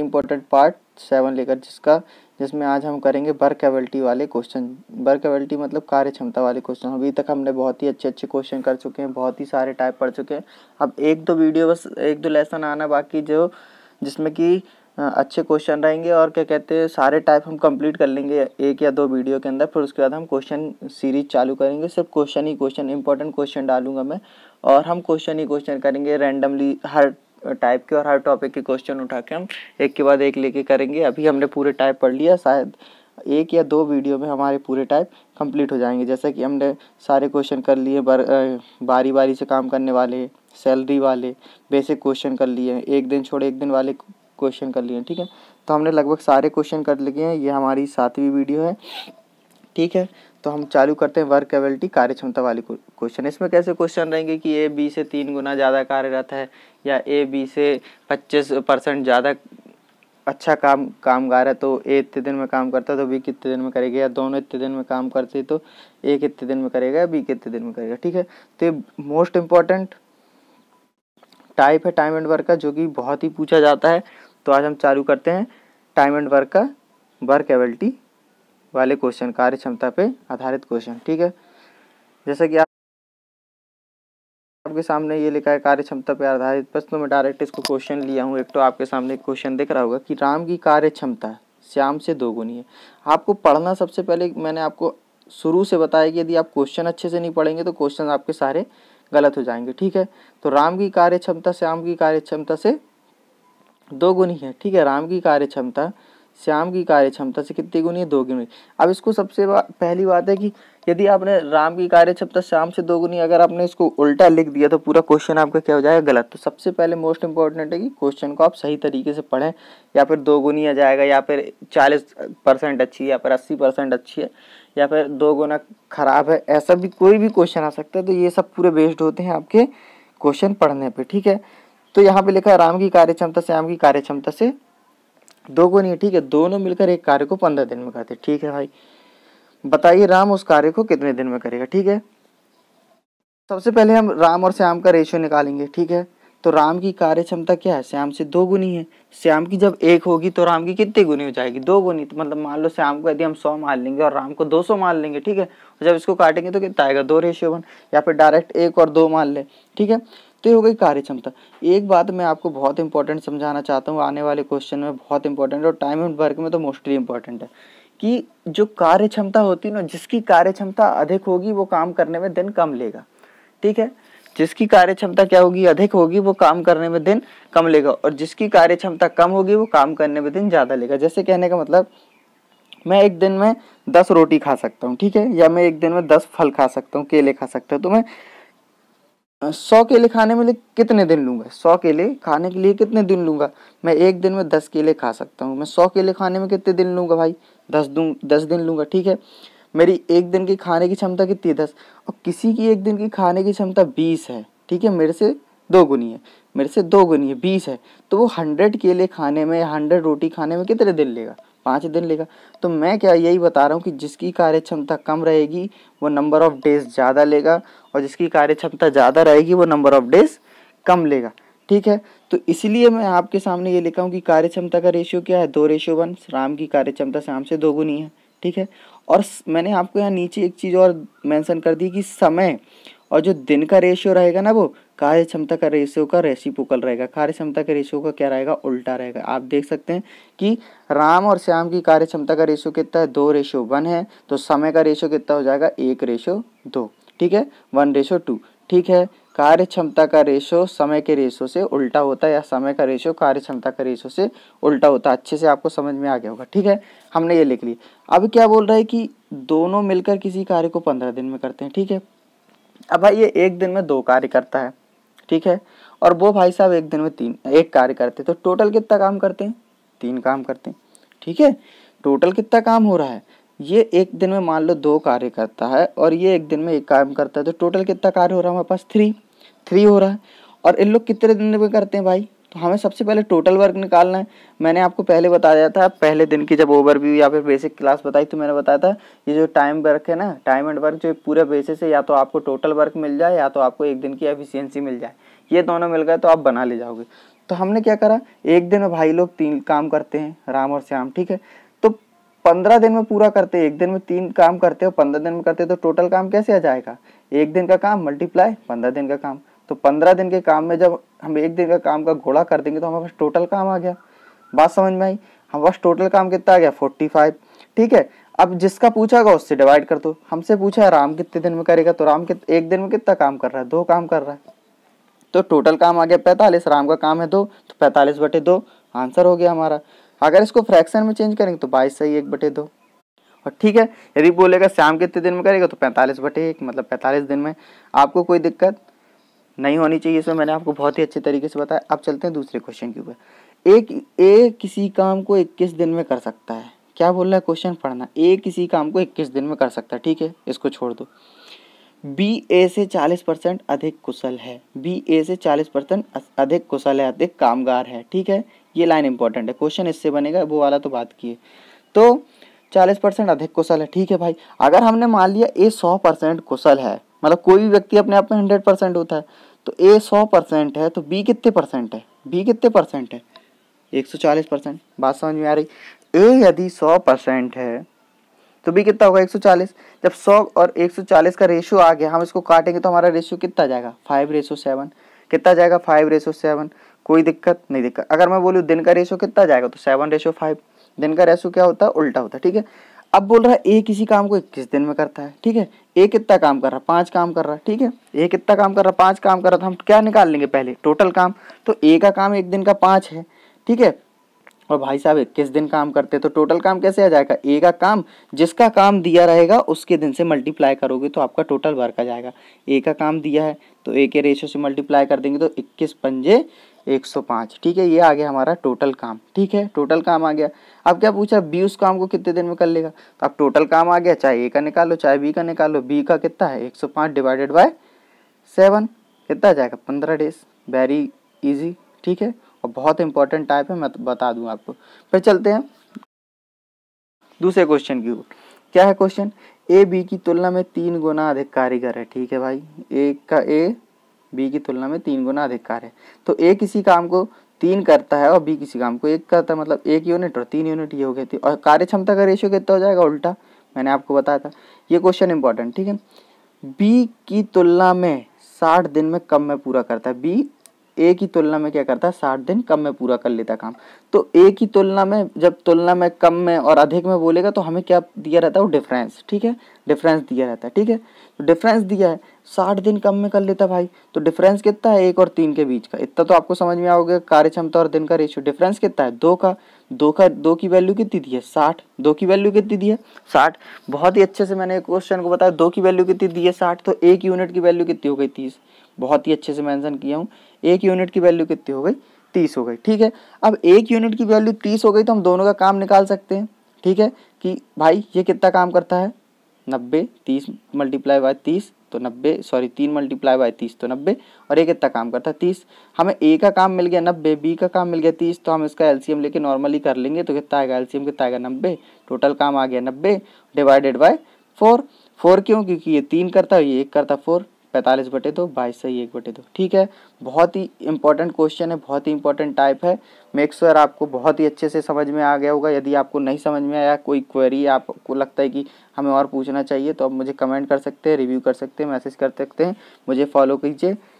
important part seven लेकर जिसका जिसमें आज हम करेंगे वर्क एबिलिटी वाले क्वेश्चन वर्क एबिलिटी मतलब कार्य क्षमता वाले क्वेश्चन अभी तक हमने बहुत ही अच्छे अच्छे क्वेश्चन कर चुके हैं बहुत ही सारे टाइप पढ़ चुके हैं अब एक दो वीडियो बस एक दो लेसन आना बाकी जो जिसमें कि अच्छे क्वेश्चन रहेंगे और क्या कहते हैं सारे टाइप हम कंप्लीट कर लेंगे एक या दो वीडियो के अंदर फिर उसके बाद हम क्वेश्चन सीरीज चालू करेंगे सिर्फ क्वेश्चन ही क्वेश्चन इंपॉर्टेंट क्वेश्चन डालूंगा मैं और हम क्वेश्चन ही क्वेश्चन करेंगे रैंडमली हर टाइप के और हर टॉपिक के क्वेश्चन उठा के हम एक के बाद एक लेके करेंगे अभी हमने पूरे टाइप पढ़ लिया शायद एक या दो वीडियो में हमारे पूरे टाइप कंप्लीट हो जाएंगे जैसे कि हमने सारे क्वेश्चन कर लिए बारी बारी से काम करने वाले सैलरी वाले बेसिक क्वेश्चन कर लिए एक दिन छोड़े एक दिन वाले क्वेश्चन कर लिए ठीक है तो हमने लगभग सारे क्वेश्चन कर लिए हैं ये हमारी सातवीं वीडियो है ठीक है तो हम चालू करते हैं वर्क एबिलिटी कार्य क्षमता वाली क्वेश्चन इसमें कैसे क्वेश्चन रहेंगे कि ए बी से तीन गुना ज़्यादा कार्यरत है या ए बी से पच्चीस परसेंट ज़्यादा अच्छा काम कामगार है तो ए इतने दिन में काम करता है तो बी कितने दिन में करेगा या दोनों इतने दिन में काम करते तो ए कितने दिन में करेगा बी कितने दिन में करेगा ठीक है तो मोस्ट इम्पॉर्टेंट टाइप है टाइम एंड वर्क का जो कि बहुत ही पूछा जाता है तो आज हम चालू करते हैं टाइम एंड वर्क का वर्क एबिलिटी वाले क्वेश्चन कार्य क्षमता पे आधारित क्वेश्चन ठीक है जैसा कि आपके सामने ये लिखा है कार्य क्षमता पे आधारित प्रश्न तो मैं डायरेक्ट इसको क्वेश्चन लिया हूँ एक तो आपके सामने क्वेश्चन देख रहा होगा कि राम की कार्य क्षमता श्याम से दोगुनी है आपको पढ़ना सबसे पहले मैंने आपको शुरू से बताया कि यदि आप क्वेश्चन अच्छे से नहीं पढ़ेंगे तो क्वेश्चन आपके सारे गलत हो जाएंगे ठीक है तो राम की कार्य क्षमता श्याम की कार्य क्षमता से दोगुनी है ठीक है राम की कार्य क्षमता श्याम की कार्य क्षमता से कितनी गुनी है दो गुनी अब इसको सबसे बा, पहली बात है कि यदि आपने राम की कार्य क्षमता श्याम से दो गुनी अगर आपने इसको उल्टा लिख दिया तो पूरा क्वेश्चन आपका क्या हो जाएगा गलत तो सबसे पहले मोस्ट इंपॉर्टेंट है कि क्वेश्चन को आप सही तरीके से पढ़ें या फिर दो गुनी आ जाएगा या फिर चालीस परसेंट अच्छी है या फिर अस्सी परसेंट अच्छी है या फिर दो गुना खराब है ऐसा भी कोई भी क्वेश्चन आ सकता है तो ये सब पूरे बेस्ड होते हैं आपके क्वेश्चन पढ़ने पर ठीक है तो यहाँ पे लिखा है राम की कार्यक्षमता श्याम की कार्य क्षमता से दो गुनी है ठीक है दोनों मिलकर एक कार्य को पंद्रह दिन में करते ठीक है भाई बताइए राम उस कार्य को कितने दिन में करेगा ठीक है सबसे पहले हम राम और श्याम का रेशियो निकालेंगे ठीक है तो राम की कार्य क्षमता क्या है श्याम से दो गुनी है श्याम की जब एक होगी तो राम की कितनी गुनी हो जाएगी दो गुनी तो मतलब मान लो श्याम को यदि हम सौ मान लेंगे और राम को दो सौ मान लेंगे ठीक है जब इसको काटेंगे तो कितना आएगा दो रेशियो वन या फिर डायरेक्ट एक और दो मान ले ठीक है तो ये हो गई कार्य क्षमता एक बात मैं आपको बहुत इंपॉर्टेंट समझाना चाहता हूँ आने वाले क्वेश्चन में बहुत इंपॉर्टेंट और टाइम एंड वर्क में तो मोस्टली इंपॉर्टेंट है कि जो कार्य क्षमता होती है ना जिसकी कार्य क्षमता अधिक होगी वो काम करने में दिन कम लेगा ठीक है जिसकी कार्य क्षमता क्या होगी अधिक होगी वो काम करने में दिन कम लेगा और जिसकी कार्य क्षमता कम होगी वो काम करने में दिन ज़्यादा लेगा जैसे कहने का मतलब मैं एक दिन में दस रोटी खा सकता हूँ ठीक है या मैं एक दिन में दस फल खा सकता हूँ केले खा सकता हूँ तो मैं हाँ, सौ केले खाने में कितने दिन लूँगा सौ केले खाने के लिए कितने दिन लूँगा मैं एक दिन में दस केले खा सकता हूँ मैं सौ केले खाने में कितने दिन लूँगा भाई दस दूँ दस दिन लूंगा ठीक है मेरी एक दिन की खाने की क्षमता कितनी है दस और किसी की एक दिन की खाने की क्षमता बीस है ठीक है मेरे से दो गुनी है मेरे से दो गुनी है बीस है तो वो हंड्रेड केले खाने में हंड्रेड रोटी खाने में कितने दिन लेगा पाँच दिन लेगा तो मैं क्या यही बता रहा हूँ कि जिसकी कार्य क्षमता कम रहेगी वो नंबर ऑफ डेज ज़्यादा लेगा और जिसकी कार्य क्षमता ज़्यादा रहेगी वो नंबर ऑफ डेज कम लेगा ठीक है तो इसलिए मैं आपके सामने ये लिखा हूँ कि कार्य क्षमता का रेशियो क्या है दो रेशियो वन राम की कार्य क्षमता शाम से दोगुनी है ठीक है और मैंने आपको यहाँ नीचे एक चीज़ और मेंशन कर दी कि समय और जो दिन का रेशियो रहेगा ना वो कार्य क्षमता का रेशियो का पुकल रहेगा कार्य क्षमता के रेशियो का क्या रहेगा उल्टा रहेगा आप देख सकते हैं कि राम और श्याम की कार्य क्षमता का रेशियो कितना है दो रेशियो वन है तो समय का रेशियो कितना हो जाएगा एक रेशियो दो ठीक है वन रेशियो टू ठीक है कार्य क्षमता का रेशो समय के रेशो से उल्टा होता है या समय का रेशो कार्य क्षमता का रेशो से उल्टा होता है अच्छे से आपको समझ में आ गया होगा ठीक है हमने ये लिख लिया अब क्या बोल रहा है कि दोनों मिलकर किसी कार्य को पंद्रह दिन में करते हैं ठीक है अब भाई ये एक दिन में दो कार्य करता है ठीक है और वो भाई साहब एक दिन में तीन एक कार्य करते तो टोटल कितना काम करते हैं तीन काम करते हैं ठीक है टोटल कितना काम हो रहा है ये एक दिन में मान लो दो कार्य करता है और ये एक दिन में एक काम करता है तो टोटल कितना कार्य हो रहा है हमारे पास थ्री थ्री हो रहा है और इन लोग कितने दिन में करते हैं भाई तो हमें सबसे पहले टोटल वर्क निकालना है मैंने आपको पहले बताया था पहले दिन की जब ओवरव्यू या फिर बेसिक क्लास बताई तो मैंने बताया था ये जो टाइम वर्क है ना टाइम एंड वर्क जो पूरा बेसिस है या तो आपको टोटल वर्क मिल जाए या तो आपको एक दिन की एफिशियंसी मिल जाए ये दोनों मिल गए तो आप बना ले जाओगे तो हमने क्या करा एक दिन में भाई लोग तीन काम करते हैं राम और श्याम ठीक है तो पंद्रह दिन में पूरा करते हैं एक दिन में तीन काम करते हो पंद्रह दिन में करते हो तो टोटल काम कैसे आ जाएगा एक दिन का काम मल्टीप्लाई पंद्रह दिन का काम तो पंद्रह दिन के काम में जब हम एक दिन का काम का घोड़ा कर देंगे तो हमारे पास टोटल काम आ गया बात समझ में आई हमारे पास टोटल काम कितना आ गया फोर्टी फाइव ठीक है अब जिसका पूछा गया उससे डिवाइड कर दो हमसे पूछा राम कितने दिन में करेगा तो राम एक दिन में कितना काम कर रहा है दो काम कर रहा है तो टोटल काम आ गया पैंतालीस राम का काम है दो तो पैंतालीस बटे दो आंसर हो गया हमारा अगर इसको फ्रैक्शन में चेंज करेंगे तो बाईस सही एक बटे दो और ठीक है यदि बोलेगा श्याम कितने दिन में करेगा तो पैंतालीस बटे एक मतलब पैंतालीस दिन में आपको कोई दिक्कत नहीं होनी चाहिए इसमें मैंने आपको बहुत ही अच्छे तरीके से बताया अब चलते हैं दूसरे क्वेश्चन के ऊपर एक ए किसी काम को इक्कीस दिन में कर सकता है क्या बोल रहा है क्वेश्चन पढ़ना ए किसी काम को इक्कीस दिन में कर सकता है ठीक है इसको छोड़ दो बी ए से चालीस परसेंट अधिक कुशल है बी ए से चालीस परसेंट अधिक कुशल है अधिक कामगार है ठीक है ये लाइन इंपॉर्टेंट है क्वेश्चन इससे बनेगा वो वाला तो बात की है तो चालीस परसेंट अधिक कुशल है ठीक है भाई अगर हमने मान लिया ए सौ परसेंट कुशल है मतलब कोई भी व्यक्ति अपने आप में हंड्रेड परसेंट होता है तो ए सौ परसेंट है तो बी कितने परसेंट है बी कितने परसेंट है एक सौ चालीस परसेंट बात समझ में आ रही ए यदि सौ परसेंट है तो बी कितना होगा एक सौ चालीस जब सौ और एक सौ चालीस का रेशियो आ गया हम इसको काटेंगे तो हमारा रेशियो कितना जाएगा फाइव रेशो सेवन कितना जाएगा फाइव रेशो सेवन कोई दिक्कत नहीं दिक्कत अगर मैं बोलूँ दिन का रेशो कितना जाएगा तो सेवन रेशो फाइव दिन का रेशो क्या होता है उल्टा होता है ठीक है अब बोल रहा है ए किसी काम को इक्कीस दिन में करता है ठीक है एक इतना काम कर रहा है काम कर रहा ठीक है एक इतना काम कर रहा है पाँच काम कर रहा तो हम क्या निकाल लेंगे पहले टोटल काम तो ए का काम एक दिन का पांच है ठीक है और भाई साहब इक्कीस दिन काम करते तो टोटल काम कैसे आ जाएगा ए का काम जिसका काम दिया रहेगा उसके दिन से मल्टीप्लाई करोगे तो आपका टोटल वर्क आ जाएगा ए का काम दिया है तो ए के रेशो से मल्टीप्लाई कर देंगे तो इक्कीस पंजे 105 ठीक है ये आ गया हमारा टोटल काम ठीक है टोटल काम आ गया अब क्या पूछा बी उस काम को कितने दिन में कर लेगा तो अब टोटल काम आ गया चाहे ए का निकालो चाहे बी का निकालो बी का कितना है 105 डिवाइडेड बाय सेवन कितना जाएगा पंद्रह डेज वेरी इजी ठीक है और बहुत इंपॉर्टेंट टाइप है मैं तो बता दूँ आपको फिर चलते हैं दूसरे क्वेश्चन की ओर क्या है क्वेश्चन ए बी की तुलना में तीन गुना अधिक कारीगर है ठीक है भाई ए का ए बी की तुलना में तीन गुना अधिक कार्य तो ए किसी काम को तीन करता है और बी किसी काम को एक करता है मतलब एक यूनिट और तीन यूनिट ये हो गई थी और कार्य क्षमता का रेशियो कितना हो जाएगा उल्टा मैंने आपको बताया था ये क्वेश्चन इंपॉर्टेंट ठीक है बी की तुलना में साठ दिन में कम में पूरा करता है बी ए की तुलना में क्या करता है साठ दिन कम में पूरा कर लेता काम तो ए की तुलना में जब तुलना में कम में और अधिक में बोलेगा तो हमें क्या दिया रहता है वो डिफरेंस ठीक है डिफरेंस दिया रहता है ठीक है तो डिफरेंस दिया है साठ दिन कम में कर लेता भाई तो डिफरेंस कितना है एक और तीन के बीच का इतना तो आपको समझ में आओगे कार्य क्षमता और दिन का रेशियो डिफरेंस कितना है दो का दो का दो की वैल्यू कितनी दी है साठ दो की वैल्यू कितनी दी है साठ बहुत ही अच्छे से मैंने क्वेश्चन को बताया दो की वैल्यू कितनी दी है साठ तो एक यूनिट की वैल्यू कितनी हो गई तीस बहुत ही अच्छे से मैंसन किया हूँ एक यूनिट की वैल्यू कितनी हो गई तीस हो गई ठीक है अब एक यूनिट की वैल्यू तीस हो गई तो हम दोनों का काम निकाल सकते हैं ठीक है कि भाई ये कितना काम करता है नब्बे तीस मल्टीप्लाई बाय तीस तो नब्बे सॉरी तीन मल्टीप्लाई बाई तीस तो नब्बे और एक इतना काम करता है तीस हमें ए का काम मिल गया नब्बे बी का काम मिल गया तीस तो हम इसका एलसीएम लेके नॉर्मली कर लेंगे तो कितना आएगा एलसीएम कितना आएगा नब्बे टोटल काम आ गया नब्बे डिवाइडेड बाय फोर फोर क्यों क्योंकि ये तीन करता है ये एक करता फोर पैंतालीस बटे दो बाईस सही एक बटे दो ठीक है बहुत ही इंपॉर्टेंट क्वेश्चन है बहुत ही इंपॉर्टेंट टाइप है मेक श्योर आपको बहुत ही अच्छे से समझ में आ गया होगा यदि आपको नहीं समझ में आया कोई क्वेरी आपको लगता है कि हमें और पूछना चाहिए तो आप मुझे कमेंट कर सकते हैं रिव्यू कर सकते हैं मैसेज कर सकते हैं मुझे फॉलो कीजिए